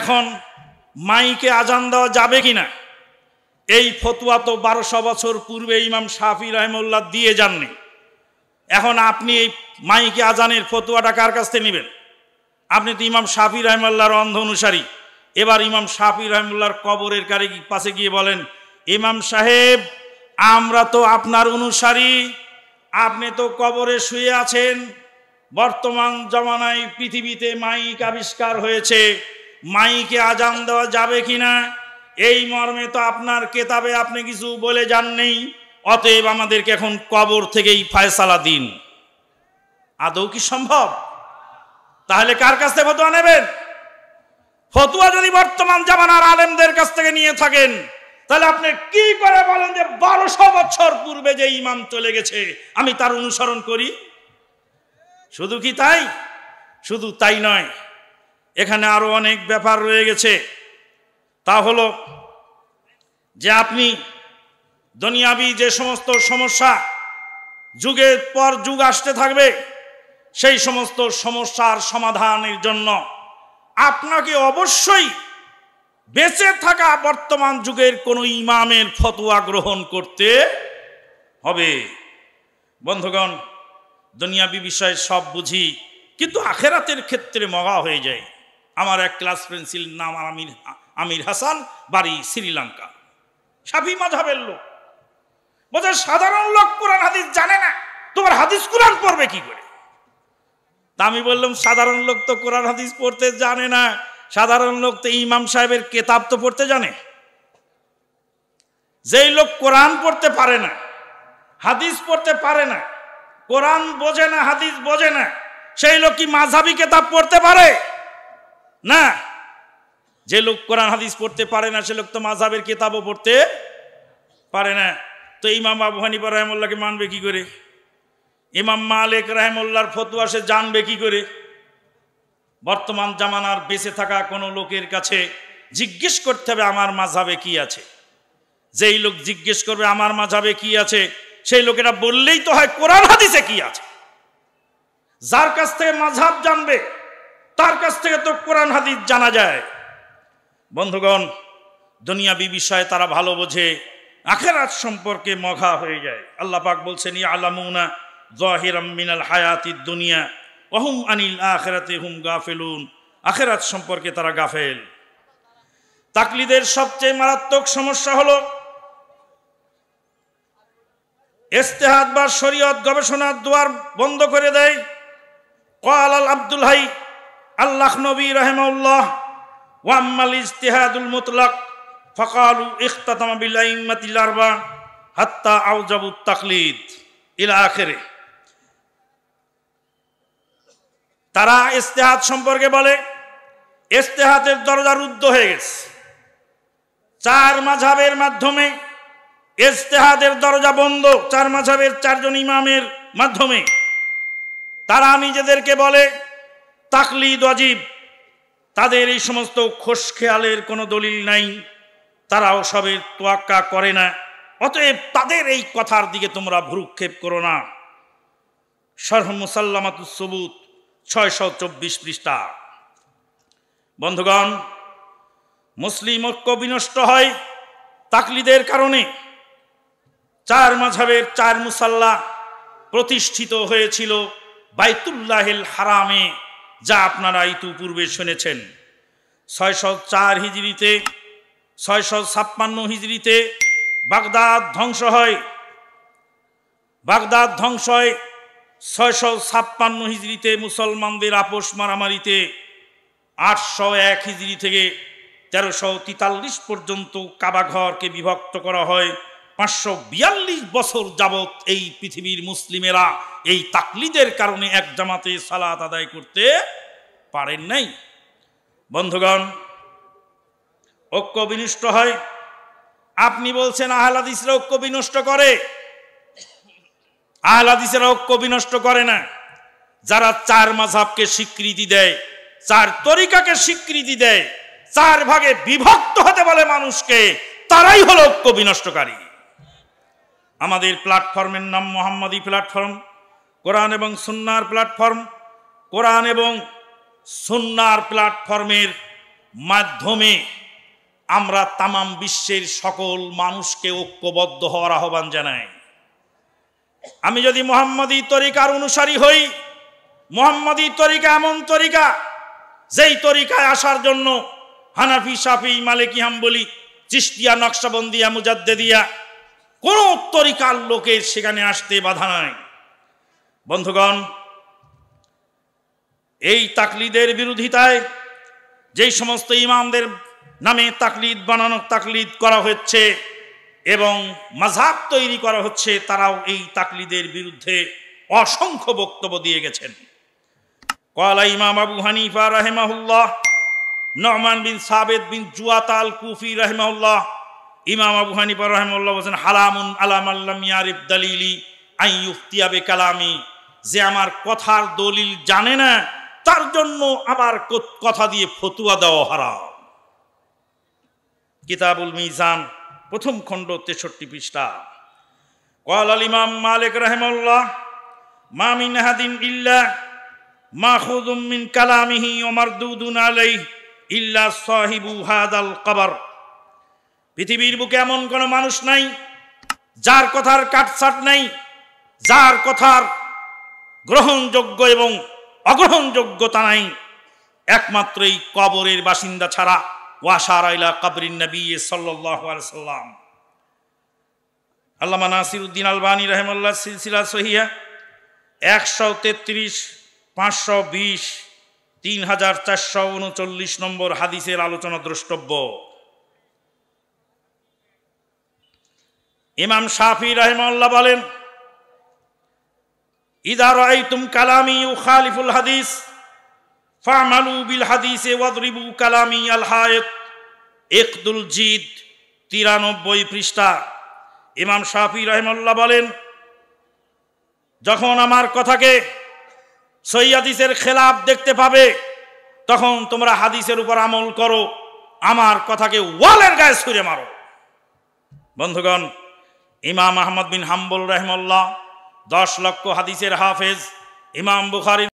এখন মাইকে আজান দেওয়া যাবে কি না এই ফতুয়া তো বারোশো বছর পূর্বে ইমাম শাহি রহমুল্লাহ দিয়ে যাননি এখন আপনি এই মাইকে আজানের ফতুয়াটা কার কাছ থেকে নেবেন আপনি তো ইমাম শাহি রহমুল্লাহর অন্ধ অনুসারী এবার ইমাম শাহি রহমুল্লাহর কবরের কারে পাশে গিয়ে বলেন ইমাম সাহেব আমরা তো আপনার অনুসারী আপনি তো কবরে শুয়ে আছেন বর্তমান জমানায় পৃথিবীতে মাইক আবিষ্কার হয়েছে মাইকে আজান দেওয়া যাবে কিনা এই মর্মে তো আপনার কেতাবে আপনি কিছু বলে যান নেই অতএব আমাদেরকে এখন কবর থেকেই ফায়সালা দিন আদৌ কি সম্ভব তাহলে কার কাছ থেকে ফতুয়া নেবেন ফতুয়া যদি বর্তমান জামানার আলেমদের কাছ থেকে নিয়ে থাকেন তাহলে আপনি কি করে বলেন যে বারোশো বছর পূর্বে যে ইমাম চলে গেছে আমি তার অনুসরণ করি শুধু কি তাই শুধু তাই নয় এখানে আরও অনেক ব্যাপার রয়ে গেছে তা হলো যে আপনি দুনিয়াবি যে সমস্ত সমস্যা যুগের পর যুগ আসতে থাকবে সেই সমস্ত সমস্যার সমাধানের জন্য আপনাকে অবশ্যই বেঁচে থাকা বর্তমান যুগের কোনো ইমামের ফতোয়া গ্রহণ করতে হবে বন্ধুগণ দুনিয়াবি বিষয়ে সব বুঝি কিন্তু আখেরাতের ক্ষেত্রে মগা হয়ে যায় আমার এক ক্লাস ফ্রেন্ড নাম আমির আমির হাসান বাড়ি শ্রীলঙ্কা সাফি মাঝাবের লোক বোধহয় সাধারণ লোক কোরআন হাদিস জানে না তোমার হাদিস কোরআন পড়বে কি করে তা আমি বললাম সাধারণ লোক তো কোরআন হাদিস পড়তে জানে না সাধারণ লোক তো ইমাম সাহেবের কেতাব তো পড়তে জানে যেই লোক কোরআন পড়তে পারে না হাদিস পড়তে পারে না কোরআন বোঝে না হাদিস বোঝে না সেই লোক কি মাঝাবি কেতাব পড়তে পারে না যে লোক কোরআন হাদিস পড়তে পারে না সে লোক তো মাঝাবের কেতাবও পড়তে পারে না তো ইমাম আবু হানিফা রহমুল্লাহকে মানবে কি করে ইমাম মালিক রহমুল্লার ফতুয়া সে জানবে কি করে বর্তমান জামানার বেঁচে থাকা কোনো লোকের কাছে জিজ্ঞেস করতে হবে আমার মাঝাবে কি আছে যেই লোক জিজ্ঞেস করবে আমার মাঝাবে কি আছে সেই লোকেরা বললেই তো হয় কোরআন হাদিসে কি আছে যার কাছ থেকে মাঝাব জানবে তার কাছ থেকে তো কোরআন হাদিস জানা যায় বন্ধুগণ দুনিয়াবি বিষয়ে তারা ভালো বোঝে আখেরাত সম্পর্কে মঘা হয়ে যায় আল্লাহ পাক বলছেন ই আলামুনা জহিরাম মিনাল হায়াতি দুনিয়া অহুম আনিল আখেরাতে হুম গাফেলুন আখেরাত সম্পর্কে তারা গাফেল তাকলিদের সবচেয়ে মারাত্মক সমস্যা হলো ইস্তেহাদ বা শরীয়ত গবেষণার দুয়ার বন্ধ করে দেয় কয়াল আল আব্দুল হাই আল্লাহ নবী রহেমাউল্লাহ ওয়াম্মাল ইজতিহাদুল মুতলাক ফকালু ইখতাতামা বিল্লাইমাতিল আরবা হাত্তা আউজাবু তাকলিদ ইলা আখেরে তারা ইস্তেহাত সম্পর্কে বলে ইস্তেহাতের দরজা রুদ্ধ হয়ে গেছে চার মাঝাবের মাধ্যমে ইস্তেহাদের দরজা বন্ধ চার মাঝাবের চারজন ইমামের মাধ্যমে তারা নিজেদেরকে বলে তাকলিদ অজীব তাদের এই সমস্ত খোস খেয়ালের কোনো দলিল নাই তারাও সবের তোয়াক্কা করে না অতএব তাদের এই কথার দিকে তোমরা ভ্রুক্ষেপ করো না সরহ মুসাল্লামাতুস সবুত ছয়শো চব্বিশ পৃষ্ঠা বন্ধুগণ মুসলিম ঐক্য বিনষ্ট হয় তাকলিদের কারণে চার মাঝাবের চার মুসাল্লা প্রতিষ্ঠিত হয়েছিল বাইতুল্লাহিল হারামে যা আপনারা ইতিপূর্বে শুনেছেন ছয়শ চার হিজড়িতে ছয়শ ছাপ্পান্ন হিজড়িতে বাগদাদ ধ্বংস হয় বাগদাদ ধ্বংস হয় ছয়শো ছাপ্পান্ন হিজড়িতে মুসলমানদের আপোষ মারামারিতে আটশো এক হিজড়ি থেকে তেরোশো পর্যন্ত কাবাঘরকে বিভক্ত করা হয় পাঁচশো বিয়াল্লিশ বছর যাবৎ এই পৃথিবীর মুসলিমেরা এই তাকলিদের কারণে এক জামাতে সালাত আদায় করতে পারেন নাই বন্ধুগণ ঐক্য বিনষ্ট হয় আপনি বলছেন আহলাদিসরা ঐক্য বিনষ্ট করে আহলাদিসরা ঐক্য বিনষ্ট করে না যারা চার মাঝাবকে স্বীকৃতি দেয় চার তরিকাকে স্বীকৃতি দেয় চার ভাগে বিভক্ত হতে বলে মানুষকে তারাই হলো ঐক্য বিনষ্টকারী আমাদের প্ল্যাটফর্মের নাম মোহাম্মদী প্ল্যাটফর্ম কোরআন এবং সুন্নার প্ল্যাটফর্ম কোরআন এবং সুন্নার প্ল্যাটফর্মের মাধ্যমে আমরা তামাম বিশ্বের সকল মানুষকে ঐক্যবদ্ধ হওয়ার আহ্বান জানাই আমি যদি মোহাম্মদী তরিকার অনুসারী হই মোহাম্মদী তরিকা এমন তরিকা যেই তরিকায় আসার জন্য হানাফি সাফি মালিকি বলি চিস্তিয়া নকশাবন্দিয়া মুজাদ্দেদিয়া কোনো উত্তরিকার লোকের সেখানে আসতে বাধা নাই বন্ধুগণ এই তাকলিদের বিরোধিতায় যেই সমস্ত ইমামদের নামে তাকলিদ বানানো তাকলিদ করা হচ্ছে এবং মাঝাব তৈরি করা হচ্ছে তারাও এই তাকলিদের বিরুদ্ধে অসংখ্য বক্তব্য দিয়ে গেছেন কলা ইমাম আবু হানিফা রাহেমাহুল্লাহ নহমান বিন সাবেদ বিন জুয়াতাল কুফি রাহেমাহুল্লাহ ইমাম আবু হানিফা রহমুল্লাহ বলছেন হালামুন আলাম আল্লাম ইয়ারিফ দলিলি আই ইউফতিয়াবে কালামি যে আমার কথার দলিল জানে না তার জন্য আমার কথা দিয়ে ফতুয়া দেওয়া হারাম কিতাবুল মিজান প্রথম খণ্ড তেষট্টি পৃষ্ঠা কল আল ইমাম মালিক রহমুল্লাহ মা মিন হাদিন ইল্লা মা খুদুম মিন কালামিহি ওমার দুদুন আলাই ইল্লা সাহিবু হাদাল কবর পৃথিবীর বুকে এমন কোন মানুষ নাই যার কথার কাটছাট নাই যার কথার গ্রহণযোগ্য এবং অগ্রহণযোগ্যতা নাই একমাত্র এই কবরের বাসিন্দা ছাড়া ওয়াশারাইলা কবরিন নবী সাল্লাহ সাল্লাম আল্লামা নাসির উদ্দিন আলবানী রহমাল্লা সিলসিলা সহিয়া একশো তেত্রিশ পাঁচশো বিশ তিন হাজার চারশো উনচল্লিশ নম্বর হাদিসের আলোচনা দ্রষ্টব্য ইমাম শাফি রহমাল্লাহ বলেন ইদার তুম কালামি উ খালিফুল হাদিস ফামালু বিল হাদিস এ ওয়াদরিবু কালামি আল একদুল জিদ তিরানব্বই পৃষ্ঠা ইমাম শাফি রহমাল্লাহ বলেন যখন আমার কথাকে সৈয়াদিসের খেলাপ দেখতে পাবে তখন তোমরা হাদিসের উপর আমল করো আমার কথাকে ওয়ালের গায়ে ছুঁড়ে মারো বন্ধুগণ ইমাম আহমদ বিন হাম্বুল রহমল্লা দশ লক্ষ হাদিসের হাফেজ ইমাম বুখারি